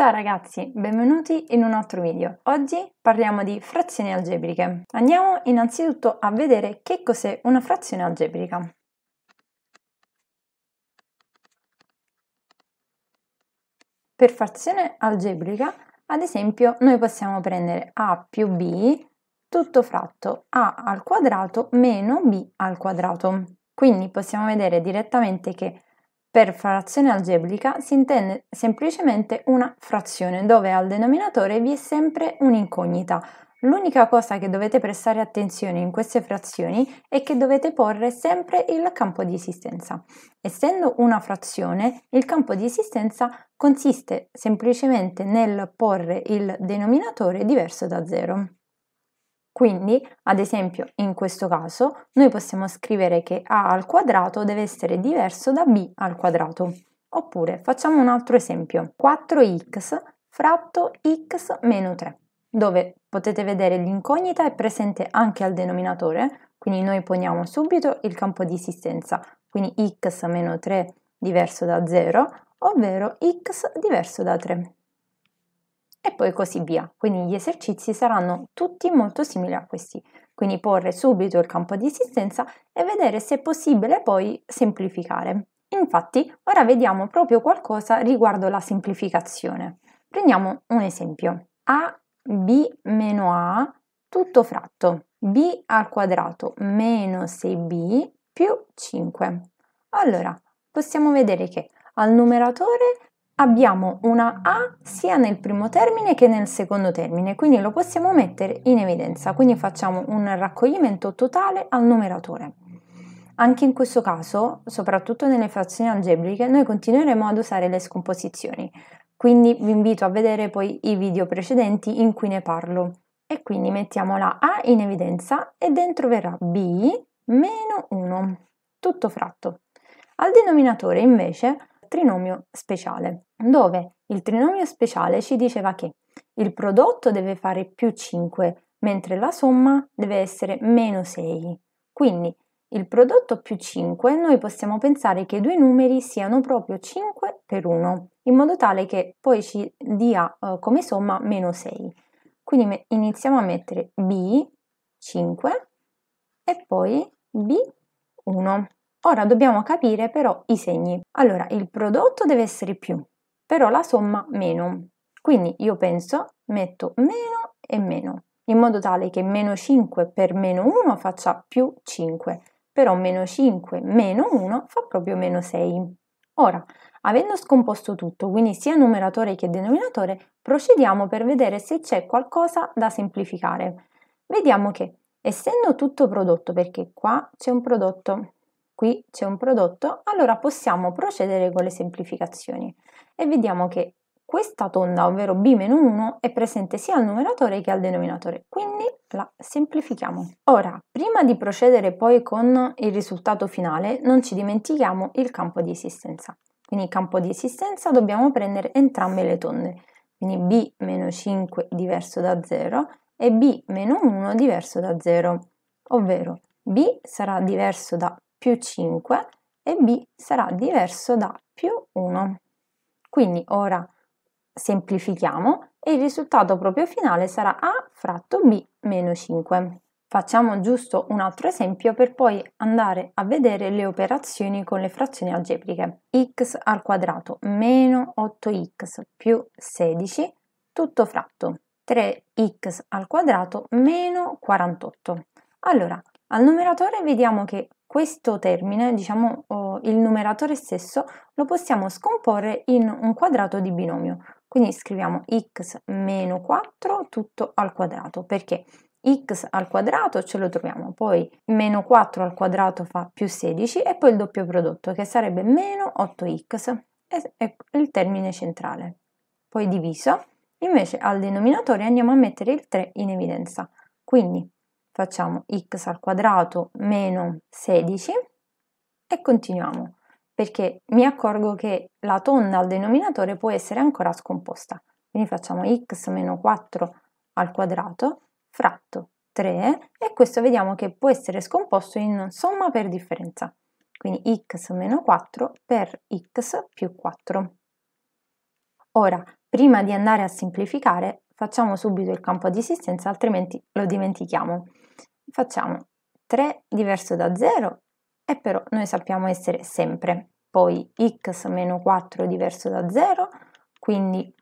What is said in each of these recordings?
Ciao ragazzi, benvenuti in un altro video. Oggi parliamo di frazioni algebriche. Andiamo innanzitutto a vedere che cos'è una frazione algebrica. Per frazione algebrica, ad esempio, noi possiamo prendere a più b tutto fratto a al quadrato meno b al quadrato. Quindi possiamo vedere direttamente che per frazione algebrica si intende semplicemente una frazione dove al denominatore vi è sempre un'incognita. L'unica cosa che dovete prestare attenzione in queste frazioni è che dovete porre sempre il campo di esistenza. Essendo una frazione, il campo di esistenza consiste semplicemente nel porre il denominatore diverso da zero. Quindi, ad esempio, in questo caso, noi possiamo scrivere che a al quadrato deve essere diverso da b al quadrato. Oppure facciamo un altro esempio, 4x fratto x meno 3, dove potete vedere l'incognita è presente anche al denominatore, quindi noi poniamo subito il campo di esistenza, quindi x meno 3 diverso da 0, ovvero x diverso da 3 e poi così via. Quindi gli esercizi saranno tutti molto simili a questi, quindi porre subito il campo di esistenza e vedere se è possibile poi semplificare. Infatti, ora vediamo proprio qualcosa riguardo la semplificazione. Prendiamo un esempio. A b meno a tutto fratto b al quadrato meno 6b più 5. Allora, possiamo vedere che al numeratore abbiamo una A sia nel primo termine che nel secondo termine, quindi lo possiamo mettere in evidenza, quindi facciamo un raccoglimento totale al numeratore. Anche in questo caso, soprattutto nelle frazioni algebriche, noi continueremo ad usare le scomposizioni, quindi vi invito a vedere poi i video precedenti in cui ne parlo. E quindi mettiamo la A in evidenza e dentro verrà B meno 1, tutto fratto. Al denominatore invece trinomio speciale, dove il trinomio speciale ci diceva che il prodotto deve fare più 5, mentre la somma deve essere meno 6. Quindi il prodotto più 5 noi possiamo pensare che i due numeri siano proprio 5 per 1, in modo tale che poi ci dia eh, come somma meno 6. Quindi iniziamo a mettere B 5 e poi B 1. Ora dobbiamo capire però i segni. Allora, il prodotto deve essere più, però la somma meno. Quindi io penso, metto meno e meno, in modo tale che meno 5 per meno 1 faccia più 5, però meno 5 meno 1 fa proprio meno 6. Ora, avendo scomposto tutto, quindi sia numeratore che denominatore, procediamo per vedere se c'è qualcosa da semplificare. Vediamo che, essendo tutto prodotto, perché qua c'è un prodotto, qui c'è un prodotto, allora possiamo procedere con le semplificazioni e vediamo che questa tonda, ovvero B-1, è presente sia al numeratore che al denominatore, quindi la semplifichiamo. Ora, prima di procedere poi con il risultato finale, non ci dimentichiamo il campo di esistenza. Quindi il campo di esistenza dobbiamo prendere entrambe le tonde, quindi B-5 diverso da 0 e B-1 diverso da 0, ovvero B sarà diverso da più 5 e b sarà diverso da più 1. Quindi ora semplifichiamo e il risultato proprio finale sarà a fratto b meno 5. Facciamo giusto un altro esempio per poi andare a vedere le operazioni con le frazioni algebriche. x al quadrato meno 8x più 16 tutto fratto 3x al quadrato meno 48. Allora, al numeratore vediamo che questo termine, diciamo il numeratore stesso, lo possiamo scomporre in un quadrato di binomio. Quindi scriviamo x meno 4 tutto al quadrato, perché x al quadrato ce lo troviamo, poi meno 4 al quadrato fa più 16 e poi il doppio prodotto che sarebbe meno 8x, è il termine centrale. Poi diviso, invece al denominatore andiamo a mettere il 3 in evidenza. Quindi facciamo x al quadrato meno 16 e continuiamo perché mi accorgo che la tonda al denominatore può essere ancora scomposta. Quindi facciamo x meno 4 al quadrato fratto 3 e questo vediamo che può essere scomposto in somma per differenza. Quindi x meno 4 per x più 4. Ora, prima di andare a semplificare, facciamo subito il campo di esistenza, altrimenti lo dimentichiamo facciamo 3 diverso da 0 e però noi sappiamo essere sempre poi x meno 4 diverso da 0, quindi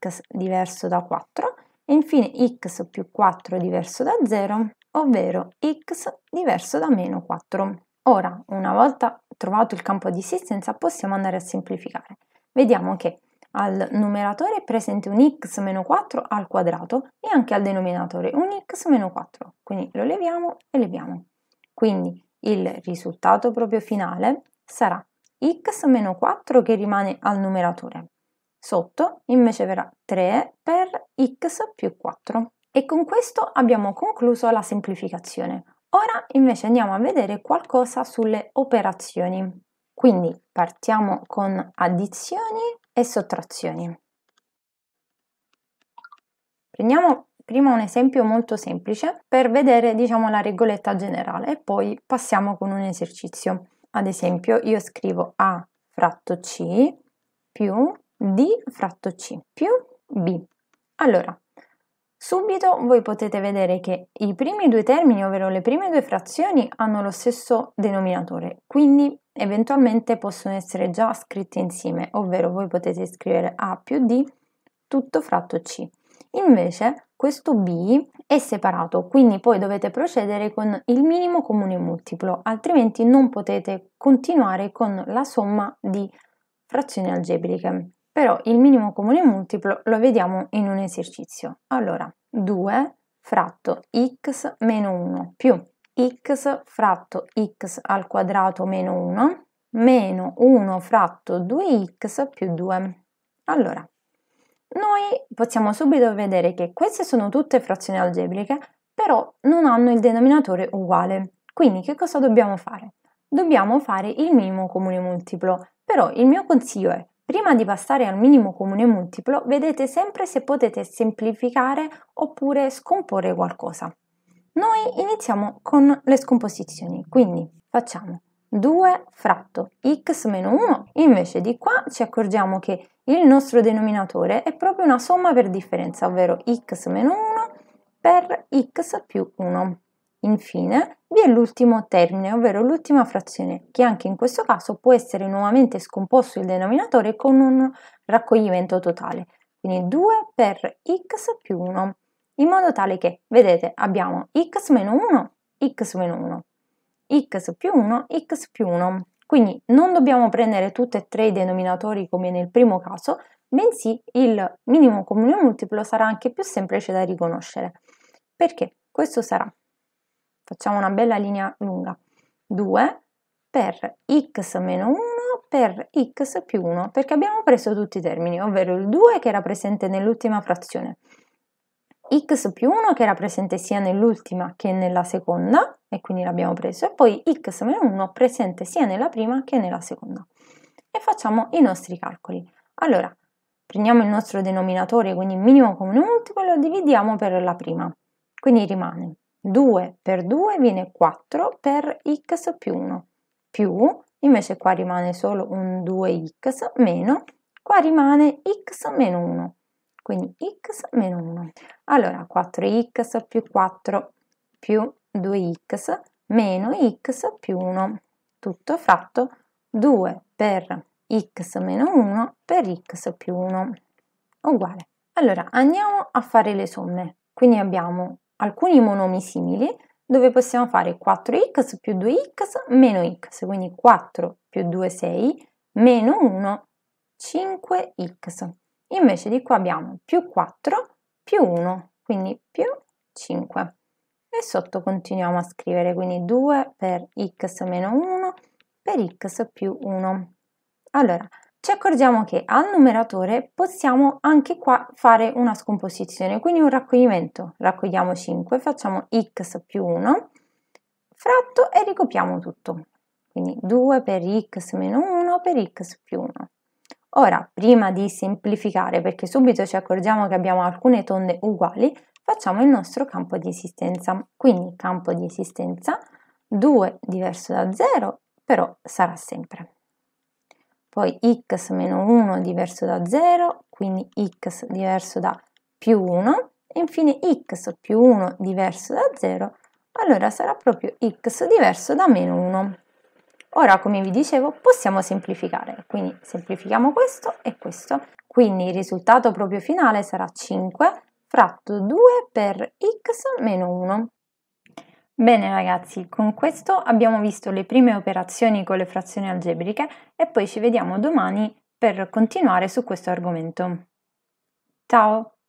x diverso da 4 e infine x più 4 diverso da 0, ovvero x diverso da meno 4. Ora, una volta trovato il campo di esistenza, possiamo andare a semplificare. Vediamo che al numeratore è presente un x meno 4 al quadrato e anche al denominatore un x meno 4. Quindi lo leviamo e leviamo. Quindi il risultato proprio finale sarà x meno 4 che rimane al numeratore. Sotto invece verrà 3 per x più 4. E con questo abbiamo concluso la semplificazione. Ora invece andiamo a vedere qualcosa sulle operazioni. Quindi partiamo con addizioni e sottrazioni. Prendiamo prima un esempio molto semplice per vedere diciamo, la regoletta generale e poi passiamo con un esercizio. Ad esempio io scrivo A fratto C più D fratto C più B. Allora, Subito voi potete vedere che i primi due termini, ovvero le prime due frazioni, hanno lo stesso denominatore, quindi eventualmente possono essere già scritti insieme, ovvero voi potete scrivere A più D tutto fratto C. Invece questo B è separato, quindi poi dovete procedere con il minimo comune multiplo, altrimenti non potete continuare con la somma di frazioni algebriche. Però il minimo comune multiplo lo vediamo in un esercizio. Allora, 2 fratto x meno 1 più x fratto x al quadrato meno 1 meno 1 fratto 2x più 2. Allora, noi possiamo subito vedere che queste sono tutte frazioni algebriche, però non hanno il denominatore uguale. Quindi che cosa dobbiamo fare? Dobbiamo fare il minimo comune multiplo, però il mio consiglio è Prima di passare al minimo comune multiplo, vedete sempre se potete semplificare oppure scomporre qualcosa. Noi iniziamo con le scomposizioni, quindi facciamo 2 fratto x meno 1. Invece di qua ci accorgiamo che il nostro denominatore è proprio una somma per differenza, ovvero x meno 1 per x più 1. Infine, vi è l'ultimo termine, ovvero l'ultima frazione, che anche in questo caso può essere nuovamente scomposto il denominatore con un raccoglimento totale, quindi 2 per x più 1, in modo tale che, vedete, abbiamo x meno 1, x meno 1, x più 1, x più 1. Quindi non dobbiamo prendere tutti e tre i denominatori come nel primo caso, bensì il minimo comune multiplo sarà anche più semplice da riconoscere. Perché questo sarà facciamo una bella linea lunga, 2 per x meno 1 per x più 1, perché abbiamo preso tutti i termini, ovvero il 2 che era presente nell'ultima frazione, x più 1 che era presente sia nell'ultima che nella seconda, e quindi l'abbiamo preso, e poi x meno 1 presente sia nella prima che nella seconda. E facciamo i nostri calcoli. Allora, prendiamo il nostro denominatore, quindi minimo comune multiplo, e lo dividiamo per la prima, quindi rimane 2 per 2 viene 4 per x più 1, più, invece qua rimane solo un 2x, meno, qua rimane x meno 1, quindi x meno 1. Allora 4x più 4 più 2x meno x più 1, tutto fratto 2 per x meno 1 per x più 1, uguale. Allora andiamo a fare le somme, quindi abbiamo alcuni monomi simili dove possiamo fare 4x più 2x meno x, quindi 4 più 2 6 meno 1 5x. Invece di qua abbiamo più 4 più 1, quindi più 5. E sotto continuiamo a scrivere, quindi 2 per x meno 1 per x più 1. Allora, ci accorgiamo che al numeratore possiamo anche qua fare una scomposizione, quindi un raccoglimento. Raccogliamo 5, facciamo x più 1, fratto e ricopiamo tutto. Quindi 2 per x meno 1 per x più 1. Ora, prima di semplificare, perché subito ci accorgiamo che abbiamo alcune tonde uguali, facciamo il nostro campo di esistenza. Quindi campo di esistenza 2 diverso da 0, però sarà sempre poi x meno 1 diverso da 0, quindi x diverso da più 1, e infine x più 1 diverso da 0, allora sarà proprio x diverso da meno 1. Ora, come vi dicevo, possiamo semplificare, quindi semplifichiamo questo e questo. Quindi il risultato proprio finale sarà 5 fratto 2 per x meno 1. Bene ragazzi, con questo abbiamo visto le prime operazioni con le frazioni algebriche e poi ci vediamo domani per continuare su questo argomento. Ciao!